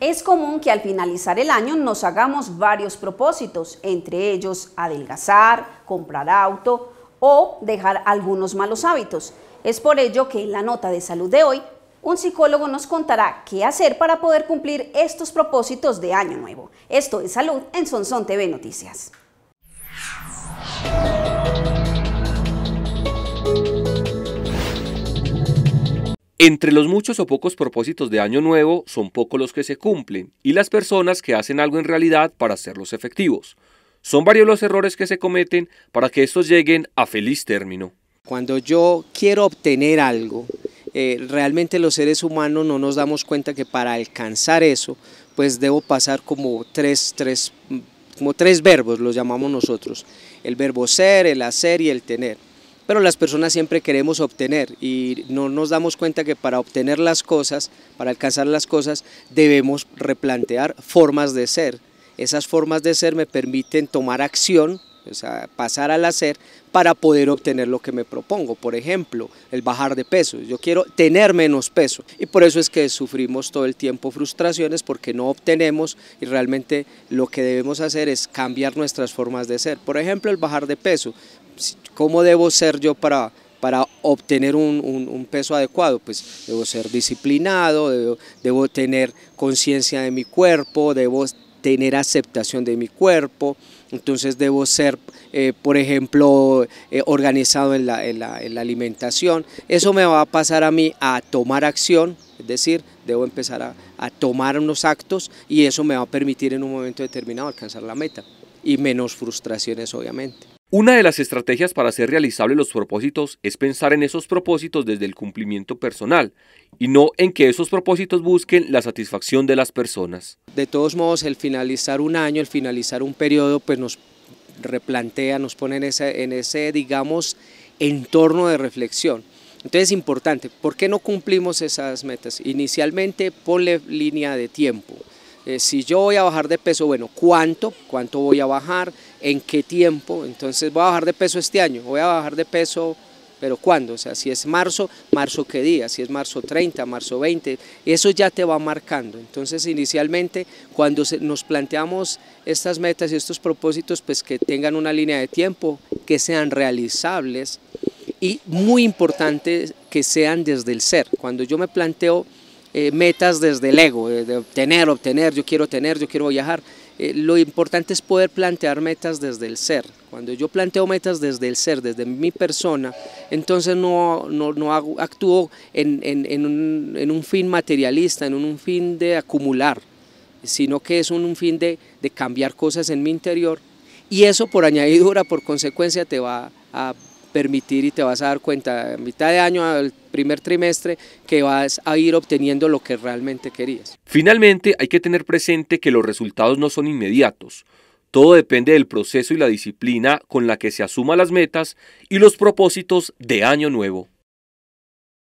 Es común que al finalizar el año nos hagamos varios propósitos, entre ellos adelgazar, comprar auto o dejar algunos malos hábitos. Es por ello que en la nota de salud de hoy, un psicólogo nos contará qué hacer para poder cumplir estos propósitos de año nuevo. Esto es Salud en Sonson TV Noticias. Entre los muchos o pocos propósitos de Año Nuevo son pocos los que se cumplen y las personas que hacen algo en realidad para hacerlos efectivos. Son varios los errores que se cometen para que estos lleguen a feliz término. Cuando yo quiero obtener algo, eh, realmente los seres humanos no nos damos cuenta que para alcanzar eso, pues debo pasar como como tres verbos, los llamamos nosotros. El verbo ser, el hacer y el tener pero las personas siempre queremos obtener y no nos damos cuenta que para obtener las cosas, para alcanzar las cosas, debemos replantear formas de ser. Esas formas de ser me permiten tomar acción, o sea, pasar al hacer para poder obtener lo que me propongo. Por ejemplo, el bajar de peso. Yo quiero tener menos peso y por eso es que sufrimos todo el tiempo frustraciones porque no obtenemos y realmente lo que debemos hacer es cambiar nuestras formas de ser. Por ejemplo, el bajar de peso. ¿cómo debo ser yo para, obtener un, peso adecuado? Pues debo ser disciplinado, debo, tener conciencia de mi cuerpo, debo tener aceptación de mi cuerpo, entonces debo ser, eh, por ejemplo, eh, organizado en la, alimentación. Eso me va a pasar a mí a tomar acción, es decir, debo empezar a, tomar unos actos y eso me va a permitir en un momento determinado alcanzar la meta y menos frustraciones obviamente. Una de las estrategias para hacer realizables los propósitos es pensar en esos propósitos desde el cumplimiento personal y no en que esos propósitos busquen la satisfacción de las personas. De todos modos, el finalizar un año, el finalizar un periodo, pues nos replantea, nos pone en ese, digamos, entorno de reflexión. Entonces es importante, ¿por qué no cumplimos esas metas? Inicialmente ponle línea de tiempo. Eh, si yo voy a bajar de peso, bueno, ¿cuánto? ¿Cuánto voy a bajar? en qué tiempo, entonces voy a bajar de peso este año, voy a bajar de peso, pero ¿cuándo? O sea, si es marzo, marzo qué día, si es marzo 30, marzo 20, eso ya te va marcando. Entonces inicialmente cuando nos planteamos estas metas y estos propósitos, pues que tengan una línea de tiempo, que sean realizables y muy importante que sean desde el ser. Cuando yo me planteo eh, metas desde el ego, de obtener, obtener, yo quiero tener, yo quiero viajar, eh, lo importante es poder plantear metas desde el ser. Cuando yo planteo metas desde el ser, desde mi persona, entonces no, no, actúo en, un, fin materialista, en un, fin de acumular, sino que es un, fin de, de cambiar cosas en mi interior. Y eso por añadidura, por consecuencia, te va a permitir y te vas a dar cuenta a mitad de año, al primer trimestre, que vas a ir obteniendo lo que realmente querías. Finalmente, hay que tener presente que los resultados no son inmediatos. Todo depende del proceso y la disciplina con la que se asuman las metas y los propósitos de año nuevo.